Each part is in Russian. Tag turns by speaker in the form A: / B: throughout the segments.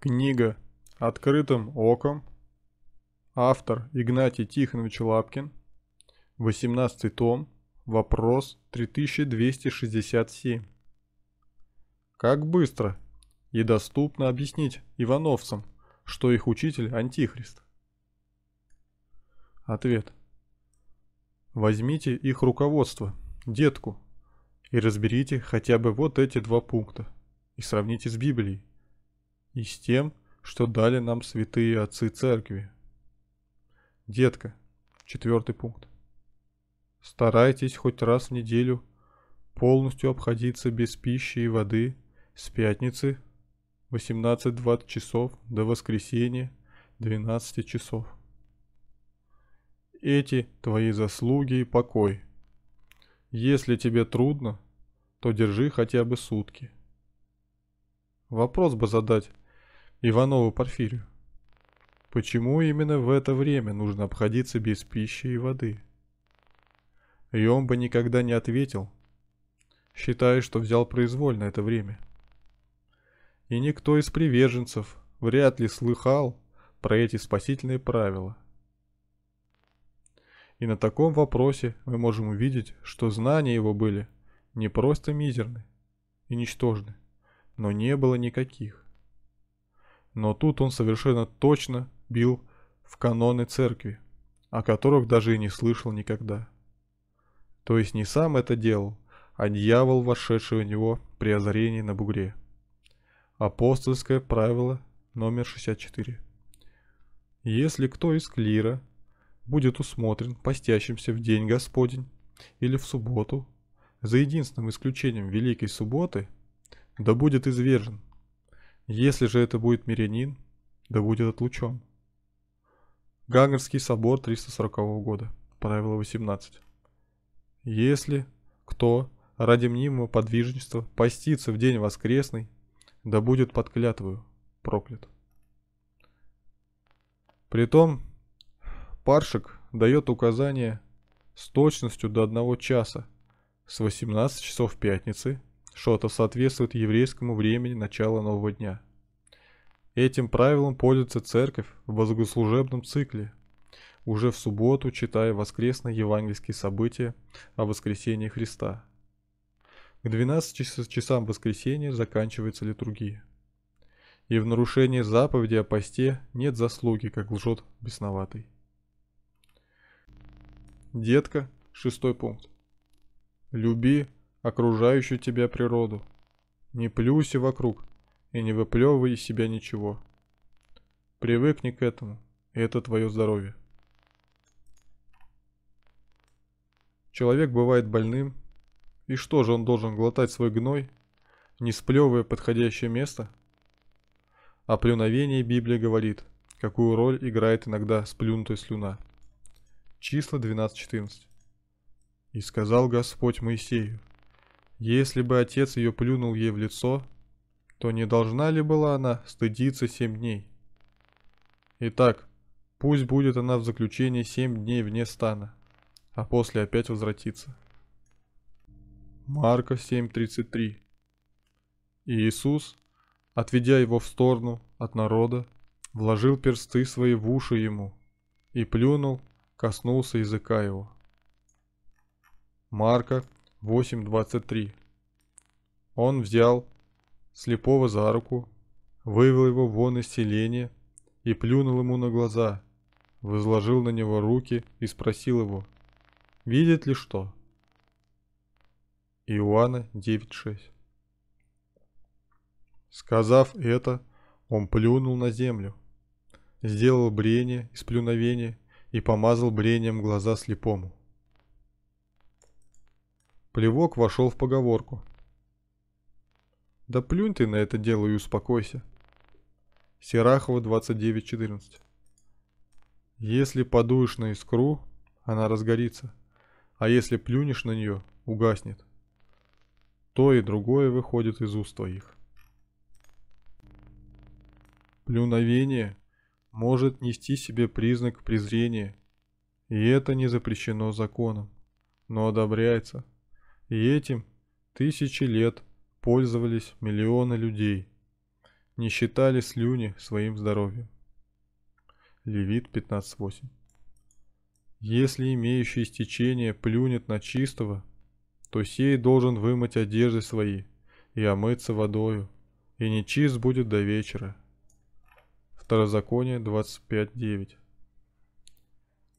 A: Книга «Открытым оком». Автор Игнатий Тихонович Лапкин. 18 том. Вопрос 3267. Как быстро и доступно объяснить ивановцам, что их учитель – антихрист? Ответ. Возьмите их руководство, детку, и разберите хотя бы вот эти два пункта и сравните с Библией и с тем, что дали нам святые отцы церкви. Детка, четвертый пункт. Старайтесь хоть раз в неделю полностью обходиться без пищи и воды с пятницы 18-20 часов до воскресенья 12 часов. Эти твои заслуги и покой. Если тебе трудно, то держи хотя бы сутки. Вопрос бы задать, Иванову Порфирию. Почему именно в это время нужно обходиться без пищи и воды? И он бы никогда не ответил, считая, что взял произвольно это время. И никто из приверженцев вряд ли слыхал про эти спасительные правила. И на таком вопросе мы можем увидеть, что знания его были не просто мизерны и ничтожны, но не было никаких но тут он совершенно точно бил в каноны церкви, о которых даже и не слышал никогда. То есть не сам это делал, а дьявол, вошедший у него при озарении на бугре. Апостольское правило номер 64. Если кто из клира будет усмотрен постящимся в день Господень или в субботу, за единственным исключением Великой Субботы, да будет извержен – если же это будет мирянин, да будет отлучен. Гагарский собор 340 года, правило 18. Если кто ради мнимого подвижничества постится в день воскресный, да будет под клятвою проклят. Притом Паршик дает указание с точностью до одного часа, с 18 часов пятницы что шотов соответствует еврейскому времени начала нового дня. Этим правилом пользуется церковь в богослужебном цикле, уже в субботу читая воскресные евангельские события о воскресении Христа. К 12 часам воскресения заканчивается литургия. И в нарушении заповеди о посте нет заслуги, как лжет бесноватый. Детка, шестой пункт. Люби окружающую тебя природу. Не плюйся вокруг и не выплевывай из себя ничего. Привыкни к этому, и это твое здоровье. Человек бывает больным, и что же он должен глотать свой гной, не сплевывая подходящее место? О плюновении Библия говорит, какую роль играет иногда сплюнутая слюна. Числа 12.14. «И сказал Господь Моисею, если бы отец ее плюнул ей в лицо, то не должна ли была она стыдиться семь дней? Итак, пусть будет она в заключении семь дней вне стана, а после опять возвратится. Марка 7:33. И Иисус, отведя его в сторону от народа, вложил персты свои в уши ему и плюнул, коснулся языка его. Марка 8.23. Он взял слепого за руку, вывел его вон из селения и плюнул ему на глаза, возложил на него руки и спросил его, видит ли что? Иоанна 9.6. Сказав это, он плюнул на землю, сделал брение из плюновения и помазал брением глаза слепому. Плевок вошел в поговорку. Да плюнь ты на это дело и успокойся. Серахова, 29.14. Если подуешь на искру, она разгорится, а если плюнешь на нее, угаснет. То и другое выходит из уст твоих. Плюновение может нести себе признак презрения, и это не запрещено законом, но одобряется – и этим тысячи лет пользовались миллионы людей. Не считали слюни своим здоровьем. Левит 15.8 Если имеющий истечение плюнет на чистого, то сей должен вымыть одежды свои и омыться водою, и не чист будет до вечера. Второзаконие 25.9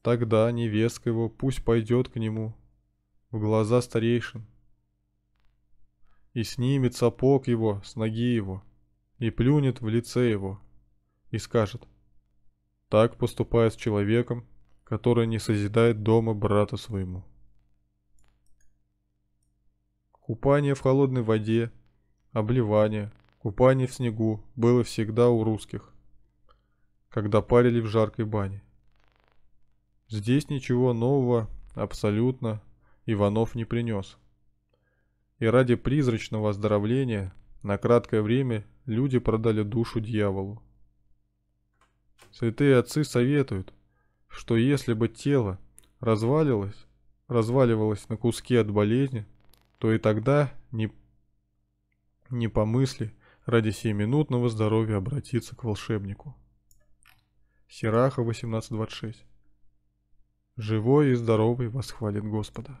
A: Тогда невестка его пусть пойдет к нему в глаза старейшин. И снимет сапог его с ноги его, и плюнет в лице его, и скажет, «Так поступает с человеком, который не созидает дома брата своему». Купание в холодной воде, обливание, купание в снегу было всегда у русских, когда парили в жаркой бане. Здесь ничего нового абсолютно Иванов не принес. И ради призрачного оздоровления на краткое время люди продали душу дьяволу. Святые отцы советуют, что если бы тело развалилось, разваливалось на куски от болезни, то и тогда не, не по мысли ради сиюминутного здоровья обратиться к волшебнику. Сираха 18.26 Живой и здоровый восхвалит Господа.